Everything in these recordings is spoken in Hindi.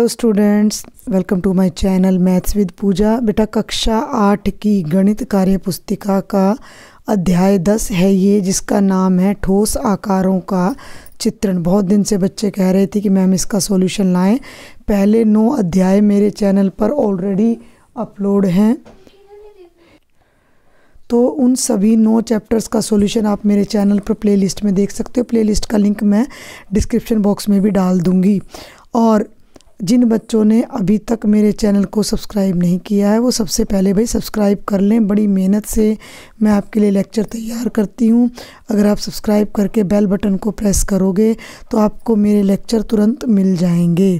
hello students welcome to my channel maths with Pooja बेटा कक्षा आठ की गणित कार्य पुस्तिका का अध्याय दस है ये जिसका नाम है ठोस आकारों का चित्रण बहुत दिन से बच्चे कह रहे थे कि मैम इसका सॉल्यूशन लाएं पहले नौ अध्याय मेरे चैनल पर ऑलरेडी अपलोड हैं तो उन सभी नौ चैप्टर्स का सॉल्यूशन आप मेरे चैनल पर प्लेलिस्ट में देख सकते हो प्लेलिस्ट का लिंक मैं डिस्क्रिप्शन बॉक्स में भी डाल दूँगी और जिन बच्चों ने अभी तक मेरे चैनल को सब्सक्राइब नहीं किया है वो सबसे पहले भाई सब्सक्राइब कर लें बड़ी मेहनत से मैं आपके लिए लेक्चर तैयार करती हूँ अगर आप सब्सक्राइब करके बेल बटन को प्रेस करोगे तो आपको मेरे लेक्चर तुरंत मिल जाएंगे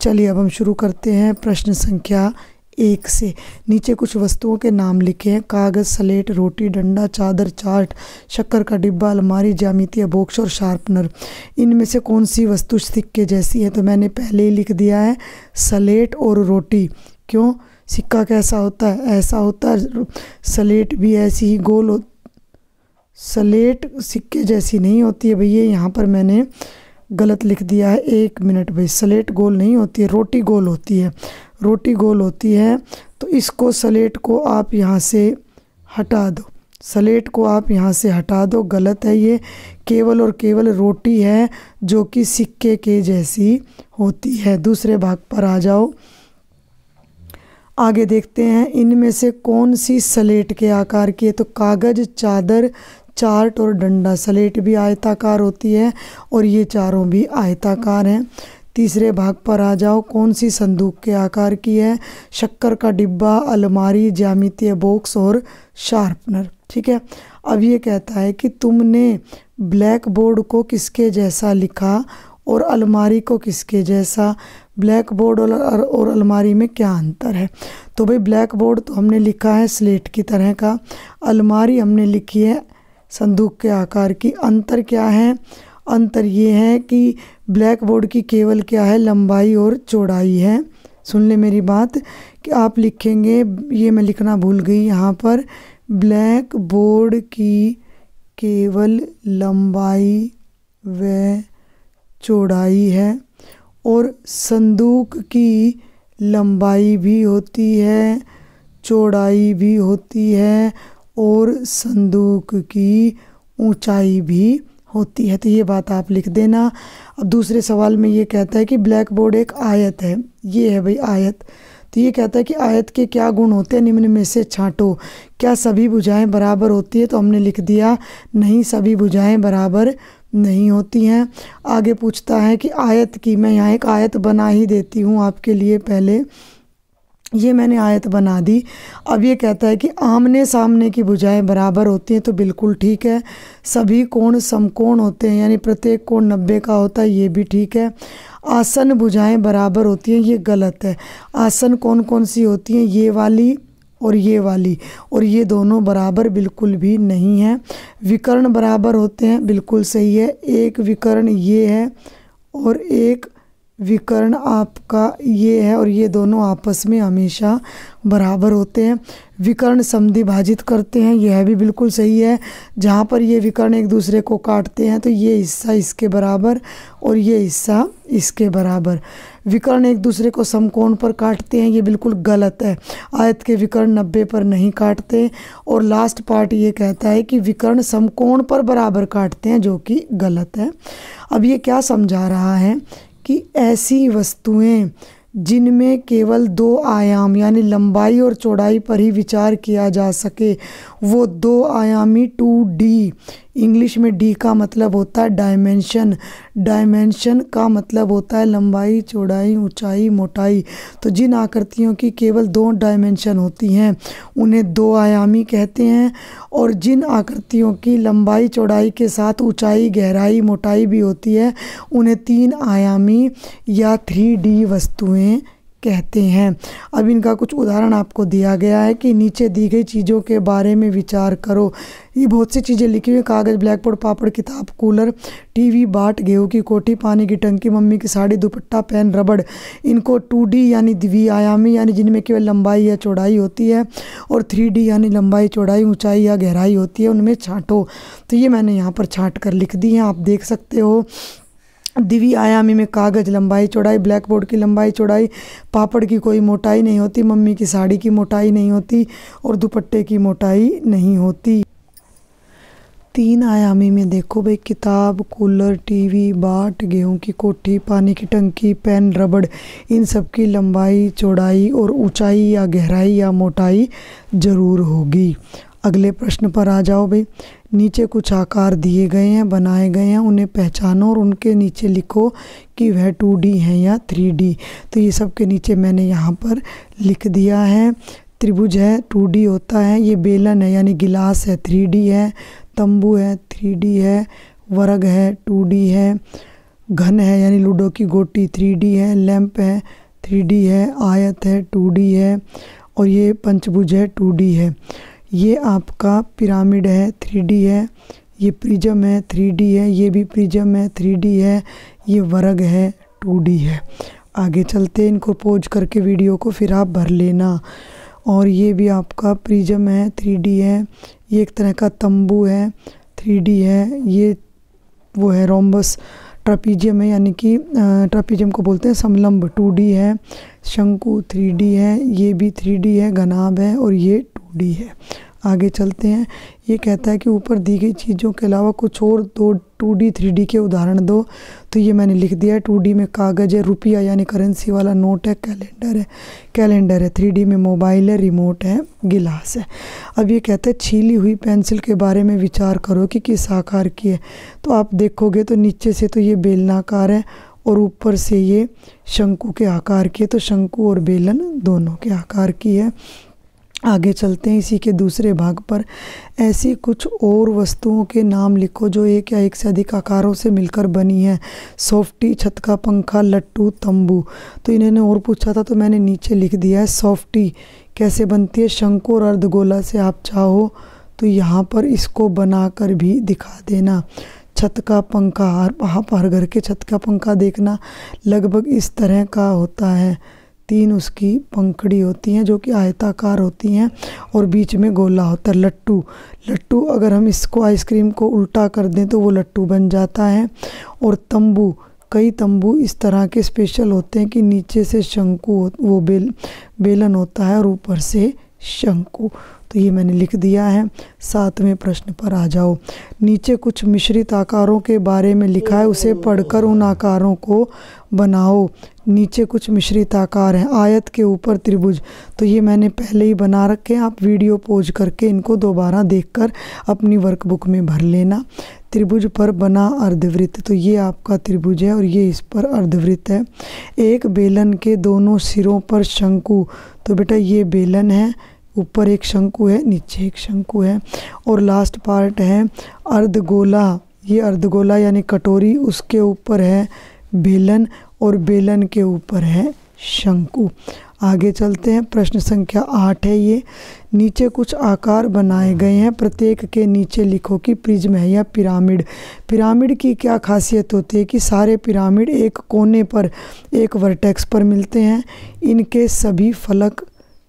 चलिए अब हम शुरू करते हैं प्रश्न संख्या एक से नीचे कुछ वस्तुओं के नाम लिखे हैं कागज़ सलेट रोटी डंडा चादर चाट शक्कर का डिब्बा अलमारी जामितीय बॉक्स और शार्पनर इनमें से कौन सी वस्तु सिक्के जैसी है तो मैंने पहले ही लिख दिया है सलेट और रोटी क्यों सिक्का कैसा होता है ऐसा होता है सलेट भी ऐसी ही गोल हो सलेट सिक्के जैसी नहीं होती है भैया यहाँ पर मैंने गलत लिख दिया है एक मिनट भाई सलेट गोल नहीं होती है रोटी गोल होती है रोटी गोल होती है तो इसको सलेट को आप यहाँ से हटा दो सलेट को आप यहाँ से हटा दो गलत है ये केवल और केवल रोटी है जो कि सिक्के के जैसी होती है दूसरे भाग पर आ जाओ आगे देखते हैं इनमें से कौन सी सलेट के आकार की है तो कागज़ चादर चार्ट और डंडा सलेट भी आयताकार होती है और ये चारों भी आयताकार हैं तीसरे भाग पर आ जाओ कौन सी संदूक के आकार की है शक्कर का डिब्बा अलमारी ज्यामितीय बॉक्स और शार्पनर ठीक है अब ये कहता है कि तुमने ब्लैक बोर्ड को किसके जैसा लिखा और अलमारी को किसके जैसा ब्लैक बोर्ड और, और अलमारी में क्या अंतर है तो भाई ब्लैक बोर्ड तो हमने लिखा है स्लेट की तरह का अलमारी हमने लिखी है संदूक के आकार की अंतर क्या है अंतर ये है कि ब्लैक बोर्ड की केवल क्या है लंबाई और चौड़ाई है सुन ले मेरी बात कि आप लिखेंगे ये मैं लिखना भूल गई यहाँ पर ब्लैक बोर्ड की केवल लंबाई व चौड़ाई है और संदूक की लंबाई भी होती है चौड़ाई भी होती है और संदूक की ऊंचाई भी होती है तो ये बात आप लिख देना अब दूसरे सवाल में ये कहता है कि ब्लैक बोर्ड एक आयत है ये है भाई आयत तो ये कहता है कि आयत के क्या गुण होते हैं निम्न में से छाँटो क्या सभी बुझाएँ बराबर होती है तो हमने लिख दिया नहीं सभी बुझाएँ बराबर नहीं होती हैं आगे पूछता है कि आयत की मैं यहाँ एक आयत बना ही देती हूँ आपके लिए पहले ये मैंने आयत बना दी अब ये कहता है कि आमने सामने की भुजाएं बराबर होती हैं तो बिल्कुल ठीक है सभी कोण समकोण होते हैं यानी प्रत्येक कोण नब्बे का होता है ये भी ठीक है आसन भुजाएं बराबर होती हैं ये गलत है आसन कौन कौन सी होती हैं ये वाली और ये वाली और ये दोनों बराबर बिल्कुल भी नहीं है विकर्ण बराबर होते हैं बिल्कुल सही है एक विकर्ण ये है और एक विकर्ण आपका ये है और ये दोनों आपस में हमेशा बराबर होते हैं विकर्ण समधि भाजित करते हैं यह है भी बिल्कुल सही है जहाँ पर ये विकर्ण एक दूसरे को काटते हैं तो ये हिस्सा इसके बराबर और ये हिस्सा इसके बराबर विकर्ण एक दूसरे को समकोण पर काटते हैं ये बिल्कुल गलत है आयत के विकर्ण नब्बे पर नहीं काटते और लास्ट पार्ट ये कहता है कि विकर्ण समकोण पर बराबर काटते हैं जो कि गलत है अब ये क्या समझा रहा है कि ऐसी वस्तुएं जिनमें केवल दो आयाम यानी लंबाई और चौड़ाई पर ही विचार किया जा सके वो दो आयामी टू डी इंग्लिश में डी का मतलब होता है डायमेंशन डायमेंशन का मतलब होता है लंबाई चौड़ाई ऊंचाई मोटाई तो जिन आकृतियों की केवल दो डायमेंशन होती हैं उन्हें दो आयामी कहते हैं और जिन आकृतियों की लंबाई चौड़ाई के साथ ऊंचाई गहराई मोटाई भी होती है उन्हें तीन आयामी या थ्री डी वस्तुएँ कहते हैं अब इनका कुछ उदाहरण आपको दिया गया है कि नीचे दी गई चीज़ों के बारे में विचार करो ये बहुत सी चीज़ें लिखी हुई कागज़ ब्लैकबोर्ड पापड़ किताब कूलर टीवी बाट गेहूँ की कोठी पानी की टंकी मम्मी की साड़ी दुपट्टा पेन रबड़ इनको टू यानी द्वि आयामी यानी जिनमें केवल लंबाई या चौड़ाई होती है और थ्री यानी लंबाई चौड़ाई ऊँचाई या गहराई होती है उनमें छाँटो तो ये मैंने यहाँ पर छाँट कर लिख दी है आप देख सकते हो दिवी आयामी में कागज़ लंबाई चौड़ाई ब्लैक बोर्ड की लंबाई चौड़ाई पापड़ की कोई मोटाई नहीं होती मम्मी की साड़ी की मोटाई नहीं होती और दुपट्टे की मोटाई नहीं होती तीन आयामी में देखो भाई किताब कूलर टीवी बाट गेहूं की कोठी पानी की टंकी पेन रबड़ इन सब की लंबाई चौड़ाई और ऊंचाई या गहराई या मोटाई ज़रूर होगी अगले प्रश्न पर आ जाओ भाई नीचे कुछ आकार दिए गए हैं बनाए गए हैं उन्हें पहचानो और उनके नीचे लिखो कि वह टू डी है या थ्री डी तो ये सब के नीचे मैंने यहाँ पर लिख दिया है त्रिभुज है टू डी होता है ये बेलन है यानी गिलास है थ्री डी है तंबू है थ्री डी है वर्ग है टू डी है घन है यानी लूडो की गोटी थ्री डी है लैम्प है थ्री डी है आयत है टू डी है और ये पंचभुज है टू डी है ये आपका पिरामिड है थ्री है ये प्रिजम है थ्री है ये भी प्रिजम है थ्री है ये वर्ग है टू है आगे चलते इनको पोज करके वीडियो को फिर आप भर लेना और ये भी आपका प्रिजम है थ्री है ये एक तरह का तंबू है थ्री है ये वो है रोम्बस ट्रपीजियम है यानी कि ट्रपीजियम को बोलते हैं समलम्ब टू है शंकु थ्री है ये भी थ्री है घनाब है और ये डी है आगे चलते हैं ये कहता है कि ऊपर दी गई चीज़ों के अलावा कुछ और दो टू डी थ्री डी के उदाहरण दो तो ये मैंने लिख दिया है टू डी में कागज़ है रुपया यानी करेंसी वाला नोट है कैलेंडर है कैलेंडर है थ्री डी में मोबाइल है रिमोट है गिलास है अब ये कहता है छीली हुई पेंसिल के बारे में विचार करो कि किस आकार की है तो आप देखोगे तो नीचे से तो ये बेलनाकार है और ऊपर से ये शंकु के आकार की है तो शंकु और बेलन दोनों के आकार की है आगे चलते हैं इसी के दूसरे भाग पर ऐसी कुछ और वस्तुओं के नाम लिखो जो एक या एक से अधिक आकारों से मिलकर बनी है सॉफ्टी छत का पंखा लट्टू तंबू तो इन्होंने और पूछा था तो मैंने नीचे लिख दिया है सॉफ्टी कैसे बनती है शंकु और अर्धगोला से आप चाहो तो यहाँ पर इसको बनाकर भी दिखा देना छत का पंखा हर हर घर के छत का पंखा देखना लगभग इस तरह का होता है तीन उसकी पंखड़ी होती हैं जो कि आयताकार होती हैं और बीच में गोला होता है लट्टू लट्टू अगर हम इसको आइसक्रीम को उल्टा कर दें तो वो लट्टू बन जाता है और तंबू कई तंबू इस तरह के स्पेशल होते हैं कि नीचे से शंकु वो बेल बेलन होता है और ऊपर से शंकु तो ये मैंने लिख दिया है सातवें प्रश्न पर आ जाओ नीचे कुछ मिश्रित आकारों के बारे में लिखा है उसे पढ़कर उन आकारों को बनाओ नीचे कुछ मिश्रित आकार हैं आयत के ऊपर त्रिभुज तो ये मैंने पहले ही बना रखे हैं आप वीडियो पोज करके इनको दोबारा देखकर अपनी वर्कबुक में भर लेना त्रिभुज पर बना अर्धवृत्त तो ये आपका त्रिभुज है और ये इस पर अर्धवृत्त है एक बेलन के दोनों सिरों पर शंकु तो बेटा ये बेलन है ऊपर एक शंकु है नीचे एक शंकु है और लास्ट पार्ट है अर्धगोला ये अर्धगोला यानी कटोरी उसके ऊपर है बेलन और बेलन के ऊपर है शंकु आगे चलते हैं प्रश्न संख्या आठ है ये नीचे कुछ आकार बनाए गए हैं प्रत्येक के नीचे लिखो कि प्रिज्म है या पिरामिड पिरामिड की क्या खासियत होती है कि सारे पिरामिड एक कोने पर एक वर्टेक्स पर मिलते हैं इनके सभी फलक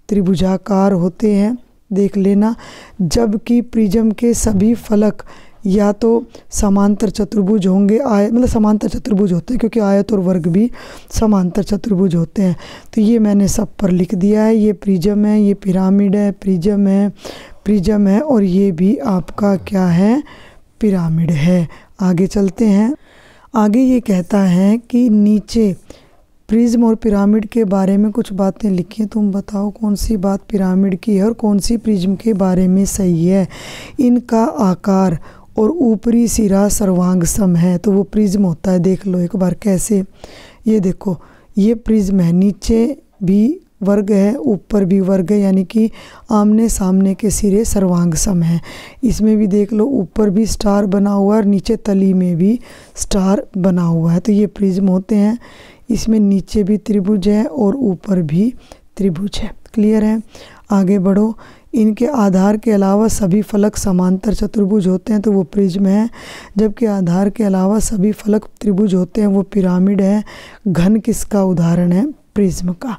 त्रिभुजाकार होते हैं देख लेना जबकि प्रिज्म के सभी फलक या तो समांतर चतुर्भुज होंगे आय मतलब समांतर चतुर्भुज होते हैं क्योंकि आयत और वर्ग भी समांतर चतुर्भुज होते हैं तो ये मैंने सब पर लिख दिया है ये प्रिजम है ये पिरामिड है प्रिजम है प्रिजम है और ये भी आपका क्या है पिरामिड है आगे चलते हैं आगे ये कहता है कि नीचे प्रिज्म और पिरामिड के बारे में कुछ बातें लिखी तुम बताओ कौन सी बात पिरामिड की है और कौन सी प्रिज्म के बारे में सही है इनका आकार और ऊपरी सिरा सर्वांग सम है तो वो प्रिज्म होता है देख लो एक बार कैसे ये देखो ये प्रिज्म है नीचे भी वर्ग है ऊपर भी वर्ग है यानी कि आमने सामने के सिरे सर्वांग सम है इसमें भी देख लो ऊपर भी स्टार बना हुआ है और नीचे तली में भी स्टार बना हुआ है तो ये प्रिज्म होते हैं इसमें नीचे भी त्रिभुज है और ऊपर भी त्रिभुज है क्लियर है आगे बढ़ो इनके आधार के अलावा सभी फलक समांतर चतुर्भुज होते हैं तो वो प्रिज्म है जबकि आधार के अलावा सभी फलक त्रिभुज होते हैं वो पिरामिड है घन किसका उदाहरण है प्रिज्म का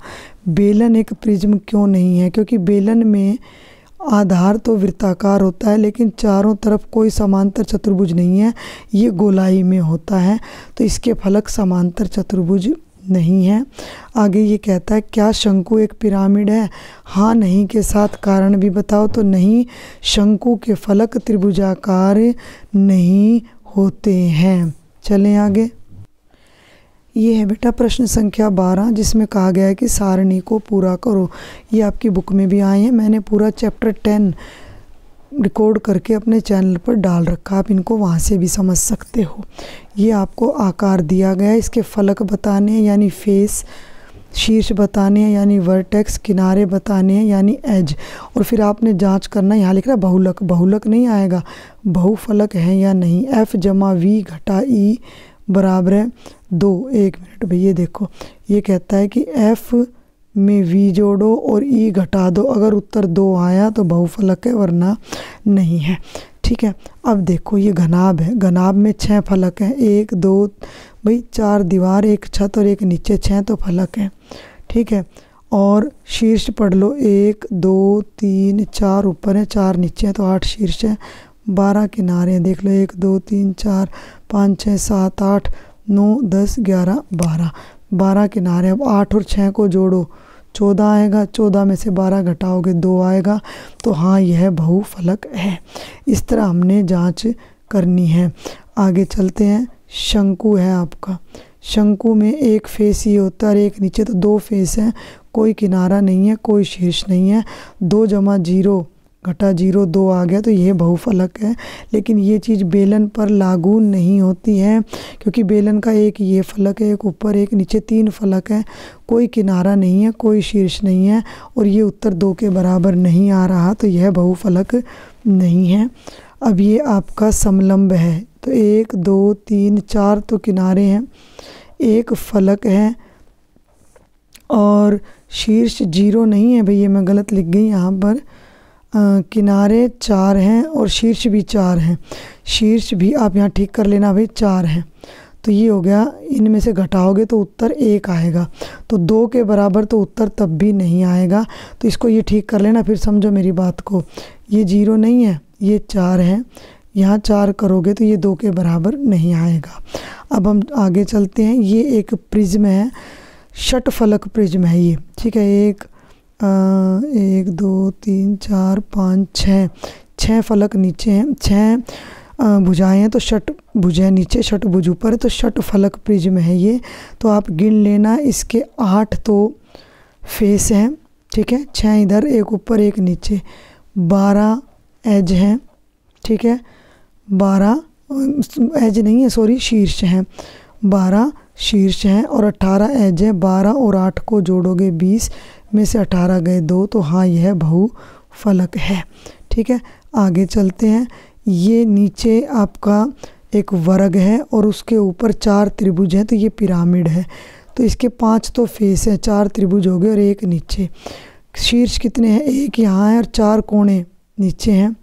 बेलन एक प्रिज्म क्यों नहीं है क्योंकि बेलन में आधार तो वृत्ताकार होता है लेकिन चारों तरफ कोई समांतर चतुर्भुज नहीं है ये गोलाई में होता है तो इसके फलक समांतर चतुर्भुज नहीं है आगे ये कहता है क्या शंकु एक पिरामिड है हाँ नहीं के साथ कारण भी बताओ तो नहीं शंकु के फलक त्रिभुजाकार नहीं होते हैं चलें आगे ये है बेटा प्रश्न संख्या बारह जिसमें कहा गया है कि सारणी को पूरा करो ये आपकी बुक में भी आए हैं मैंने पूरा चैप्टर टेन रिकॉर्ड करके अपने चैनल पर डाल रखा आप इनको वहाँ से भी समझ सकते हो ये आपको आकार दिया गया है इसके फलक बताने हैं यानी फेस शीर्ष बताने हैं यानी वर्टेक्स किनारे बताने हैं यानी एज और फिर आपने जांच करना यहाँ लिख रहा बहुलक बहुलक नहीं आएगा बहुफलक है या नहीं एफ जमा वी घटा ई e बराबर है दो एक मिनट भैया देखो ये कहता है कि एफ़ में वी जोड़ो और ई घटा दो अगर उत्तर दो आया तो बहुफलक है वरना नहीं है ठीक है अब देखो ये घनाब है घनाब में छः फलक हैं एक दो भाई चार दीवार एक छत और एक नीचे छः तो फलक हैं ठीक है और शीर्ष पढ़ लो एक दो तीन चार ऊपर है चार नीचे हैं तो आठ शीर्ष है बारह किनारे हैं देख लो एक दो तीन चार पाँच छः सात आठ नौ दस ग्यारह बारह बारह किनारे अब आठ और छः को जोड़ो चौदह आएगा चौदह में से बारह घटाओगे दो आएगा तो हाँ यह बहुफलक है इस तरह हमने जांच करनी है आगे चलते हैं शंकु है आपका शंकु में एक फेस ये होता है एक नीचे तो दो फेस हैं कोई किनारा नहीं है कोई शीर्ष नहीं है दो जमा जीरो घटा जीरो दो आ गया तो यह बहुफलक है लेकिन ये चीज़ बेलन पर लागू नहीं होती है क्योंकि बेलन का एक ये फलक है एक ऊपर एक नीचे तीन फलक है कोई किनारा नहीं है कोई शीर्ष नहीं है और ये उत्तर दो के बराबर नहीं आ रहा तो यह बहुफलक नहीं है अब ये आपका समलंब है तो एक दो तीन चार तो किनारे हैं एक फलक है और शीर्ष जीरो नहीं है भैया मैं गलत लिख गई यहाँ पर किनारे चार हैं और शीर्ष भी चार हैं शीर्ष भी आप यहाँ ठीक कर लेना भाई चार हैं तो ये हो गया इनमें से घटाओगे तो उत्तर एक आएगा तो दो के बराबर तो उत्तर तब भी नहीं आएगा तो इसको ये ठीक कर लेना फिर समझो मेरी बात को ये जीरो नहीं है ये चार हैं यहाँ चार करोगे तो ये दो के बराबर नहीं आएगा अब हम आगे चलते हैं ये एक प्रिज्म है शट फलक प्रिज्म है ये ठीक है एक एक दो तीन चार पाँच छः छः फलक नीचे हैं छः भुजाएँ हैं तो शट भुजाएँ नीचे शट भुज ऊपर है तो शट फलक प्रिज्म है ये तो आप गिन लेना इसके आठ तो फेस हैं ठीक है छः इधर एक ऊपर एक नीचे बारह एज हैं ठीक है बारह एज नहीं है सॉरी शीर्ष हैं बारह शीर्ष हैं और अट्ठारह एज है बारह और आठ को जोड़ोगे बीस में से अठारह गए दो तो हाँ यह बहु फलक है ठीक है आगे चलते हैं ये नीचे आपका एक वर्ग है और उसके ऊपर चार त्रिभुज हैं तो ये पिरामिड है तो इसके पांच तो फेस हैं चार त्रिभुज हो गए और एक नीचे शीर्ष कितने हैं एक यहाँ है और चार कोणे नीचे हैं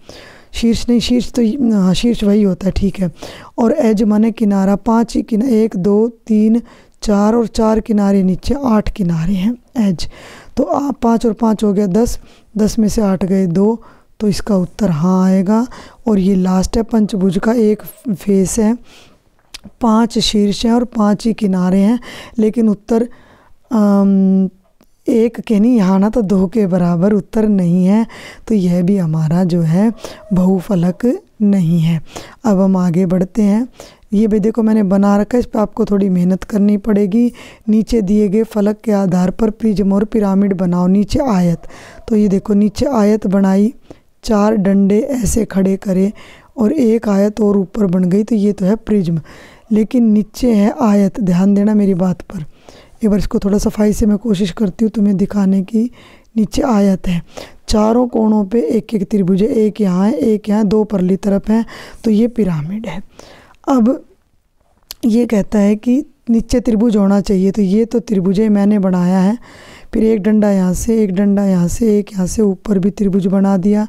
शीर्ष नहीं शीर्ष तो हाँ शीर्ष वही होता है ठीक है और एज माने किनारा पाँच ही किनारा एक दो तीन चार और चार किनारे नीचे आठ किनारे हैं एज तो आप पाँच और पाँच हो गया दस दस में से आठ गए दो तो इसका उत्तर हाँ आएगा और ये लास्ट है पंचभुज का एक फेस है पांच शीर्ष हैं और पांच ही किनारे हैं लेकिन उत्तर आम, एक के नहीं यहाँ ना तो दो के बराबर उत्तर नहीं है तो यह भी हमारा जो है बहुफलक नहीं है अब हम आगे बढ़ते हैं ये भी देखो मैंने बना रखा है इस पर आपको थोड़ी मेहनत करनी पड़ेगी नीचे दिए गए फलक के आधार पर प्रिज्म और पिरामिड बनाओ नीचे आयत तो ये देखो नीचे आयत बनाई चार डंडे ऐसे खड़े करे और एक आयत और ऊपर बन गई तो ये तो है प्रिज्म लेकिन नीचे है आयत ध्यान देना मेरी बात पर एक बार इसको थोड़ा सफाई से मैं कोशिश करती हूँ तुम्हें दिखाने की नीचे आयत है चारों कोणों पे एक एक त्रिभुज है एक यहाँ है एक यहाँ दो परली तरफ है तो ये पिरामिड है अब ये कहता है कि नीचे त्रिभुज होना चाहिए तो ये तो त्रिभुज मैंने बनाया है फिर एक डंडा यहाँ से एक डंडा यहाँ से एक यहाँ से ऊपर भी त्रिभुज बना दिया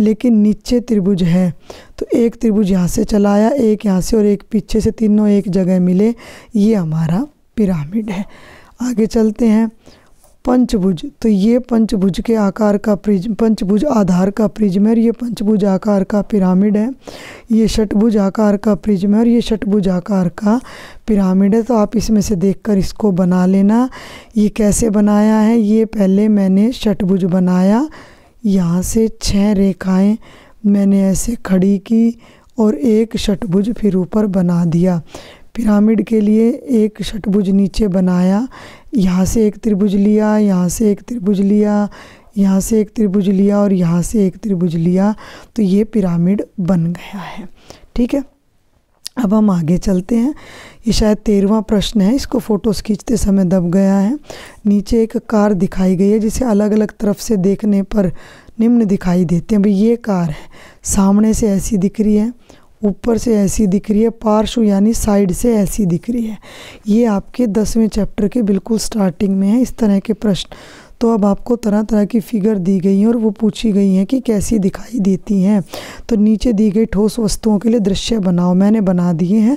लेकिन नीचे त्रिभुज है तो एक त्रिभुज यहाँ से चलाया एक यहाँ से और एक पीछे से तीनों एक जगह मिले ये हमारा पिरामिड है आगे चलते हैं पंचभुज तो ये पंचभुज के आकार का प्रिज पंचभुज आधार का प्रिज्म है और ये पंचभुज आकार का पिरामिड है ये षटभुज आकार का प्रिज्म है और ये षटभुज आकार का पिरामिड है तो आप इसमें से देखकर इसको बना लेना ये कैसे बनाया है ये पहले मैंने षटभुज बनाया यहाँ से छः रेखाएं मैंने ऐसे खड़ी की और एक षटभुज फिर ऊपर बना दिया पिरामिड के लिए एक षटभुज नीचे बनाया यहाँ से एक त्रिभुज लिया यहाँ से एक त्रिभुज लिया यहाँ से एक त्रिभुज लिया और यहाँ से एक त्रिभुज लिया तो ये पिरामिड बन गया है ठीक है अब हम आगे चलते हैं ये शायद तेरहवा प्रश्न है इसको फ़ोटोज़ खींचते समय दब गया है नीचे एक कार दिखाई गई है जिसे अलग अलग तरफ से देखने पर निम्न दिखाई देते हैं भाई ये कार है सामने से ऐसी दिख रही है ऊपर से ऐसी दिख रही है पार्श्व यानी साइड से ऐसी दिख रही है ये आपके दसवें चैप्टर के बिल्कुल स्टार्टिंग में है इस तरह के प्रश्न तो अब आपको तरह तरह की फिगर दी गई हैं और वो पूछी गई हैं कि कैसी दिखाई देती हैं तो नीचे दी गई ठोस वस्तुओं के लिए दृश्य बनाओ मैंने बना दिए हैं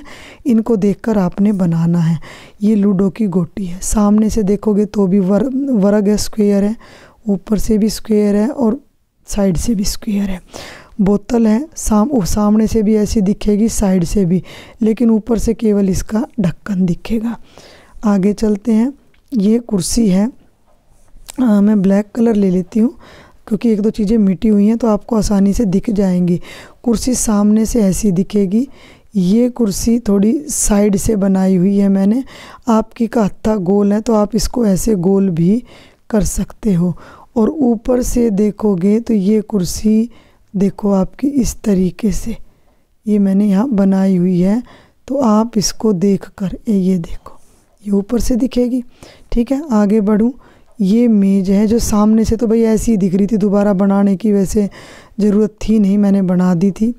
इनको देखकर आपने बनाना है ये लूडो की गोटी है सामने से देखोगे तो भी वर वर्ग है स्क्वेयर है ऊपर से भी स्क्वेयर है और साइड से भी स्क्वेयर है बोतल है साम सामने से भी ऐसी दिखेगी साइड से भी लेकिन ऊपर से केवल इसका ढक्कन दिखेगा आगे चलते हैं ये कुर्सी है आ, मैं ब्लैक कलर ले लेती हूँ क्योंकि एक दो चीज़ें मिटी हुई हैं तो आपको आसानी से दिख जाएंगी कुर्सी सामने से ऐसी दिखेगी ये कुर्सी थोड़ी साइड से बनाई हुई है मैंने आपकी का हत्था गोल है तो आप इसको ऐसे गोल भी कर सकते हो और ऊपर से देखोगे तो ये कुर्सी देखो आपकी इस तरीके से ये मैंने यहाँ बनाई हुई है तो आप इसको देख कर ये देखो ये ऊपर से दिखेगी ठीक है आगे बढ़ूँ ये मेज है जो सामने से तो भाई ऐसी ही दिख रही थी दोबारा बनाने की वैसे ज़रूरत थी नहीं मैंने बना दी थी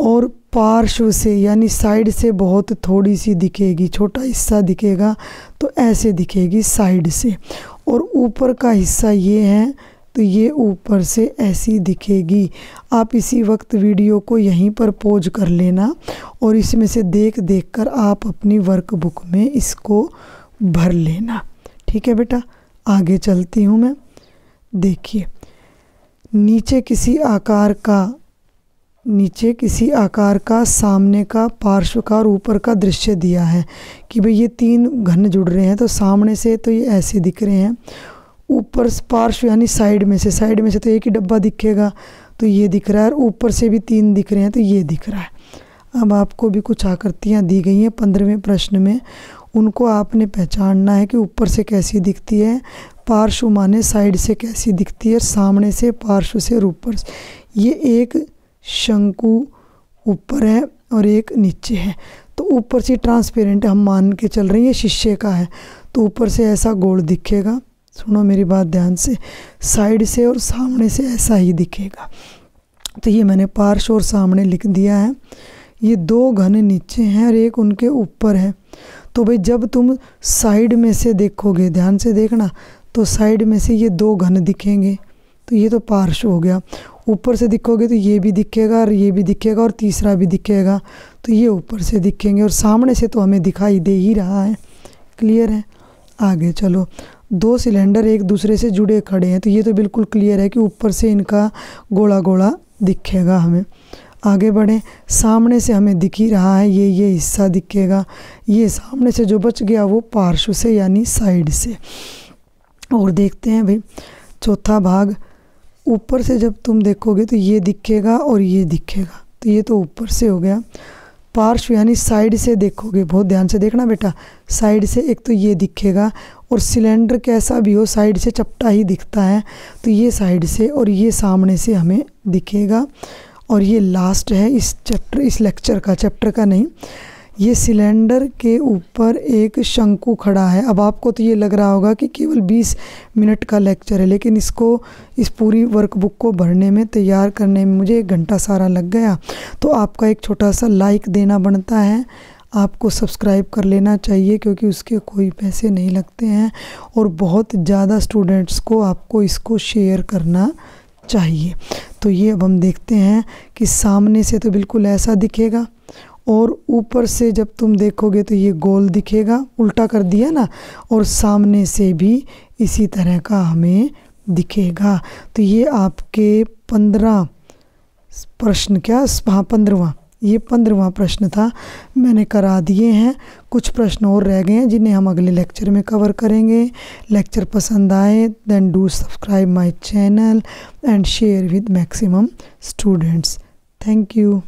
और पार्श्व से यानी साइड से बहुत थोड़ी सी दिखेगी छोटा हिस्सा दिखेगा तो ऐसे दिखेगी साइड से और ऊपर का हिस्सा ये है तो ये ऊपर से ऐसी दिखेगी आप इसी वक्त वीडियो को यहीं पर पोज कर लेना और इसमें से देख देख कर आप अपनी वर्कबुक में इसको भर लेना ठीक है बेटा आगे चलती हूँ मैं देखिए नीचे किसी आकार का नीचे किसी आकार का सामने का पार्श्व का और ऊपर का दृश्य दिया है कि भाई ये तीन घन जुड़ रहे हैं तो सामने से तो ये ऐसे दिख रहे हैं ऊपर पार्श्व यानी साइड में से साइड में से तो एक ही डब्बा दिखेगा तो ये दिख रहा है और ऊपर से भी तीन दिख रहे हैं तो ये दिख रहा है अब आपको भी कुछ आकृतियाँ दी गई हैं पंद्रहवें प्रश्न में उनको आपने पहचानना है कि ऊपर से कैसी दिखती है पार्श्व माने साइड से कैसी दिखती है सामने से पार्श्व से और ऊपर से ये एक शंकु ऊपर है और एक नीचे है तो ऊपर से ट्रांसपेरेंट हम मान के चल रहे हैं ये शीशे का है तो ऊपर से ऐसा गोल दिखेगा सुनो मेरी बात ध्यान से साइड से और सामने से ऐसा ही दिखेगा तो ये मैंने पार्श्व और सामने लिख दिया है ये दो घन नीचे हैं और एक उनके ऊपर है तो भाई जब तुम साइड में से देखोगे ध्यान से देखना तो साइड में से ये दो घन दिखेंगे तो ये तो पार्श्व हो गया ऊपर से दिखोगे तो ये भी दिखेगा और ये भी दिखेगा और तीसरा भी दिखेगा तो ये ऊपर से दिखेंगे और सामने से तो हमें दिखाई दे ही रहा है क्लियर है आगे चलो दो सिलेंडर एक दूसरे से जुड़े खड़े हैं तो ये तो बिल्कुल क्लियर है कि ऊपर से इनका गोला गोला दिखेगा हमें आगे बढ़ें सामने से हमें दिख ही रहा है ये ये हिस्सा दिखेगा ये सामने से जो बच गया वो पार्श्व से यानी साइड से और देखते हैं भाई चौथा भाग ऊपर से जब तुम देखोगे तो ये दिखेगा और ये दिखेगा तो ये तो ऊपर से हो गया पार्श्व यानी साइड से देखोगे बहुत ध्यान से देखना बेटा साइड से एक तो ये दिखेगा और सिलेंडर कैसा भी हो साइड से चपटा ही दिखता है तो ये साइड से और ये सामने से हमें दिखेगा और ये लास्ट है इस चैप्टर इस लेक्चर का चैप्टर का नहीं ये सिलेंडर के ऊपर एक शंकु खड़ा है अब आपको तो ये लग रहा होगा कि केवल 20 मिनट का लेक्चर है लेकिन इसको इस पूरी वर्कबुक को भरने में तैयार करने में मुझे एक घंटा सारा लग गया तो आपका एक छोटा सा लाइक देना बनता है आपको सब्सक्राइब कर लेना चाहिए क्योंकि उसके कोई पैसे नहीं लगते हैं और बहुत ज़्यादा स्टूडेंट्स को आपको इसको शेयर करना चाहिए तो ये अब हम देखते हैं कि सामने से तो बिल्कुल ऐसा दिखेगा और ऊपर से जब तुम देखोगे तो ये गोल दिखेगा उल्टा कर दिया ना और सामने से भी इसी तरह का हमें दिखेगा तो ये आपके पंद्रह प्रश्न क्या हाँ पंद्रवा ये पंद्रवा प्रश्न था मैंने करा दिए हैं कुछ प्रश्न और रह गए हैं जिन्हें हम अगले लेक्चर में कवर करेंगे लेक्चर पसंद आए then do subscribe my channel and share with maximum students thank you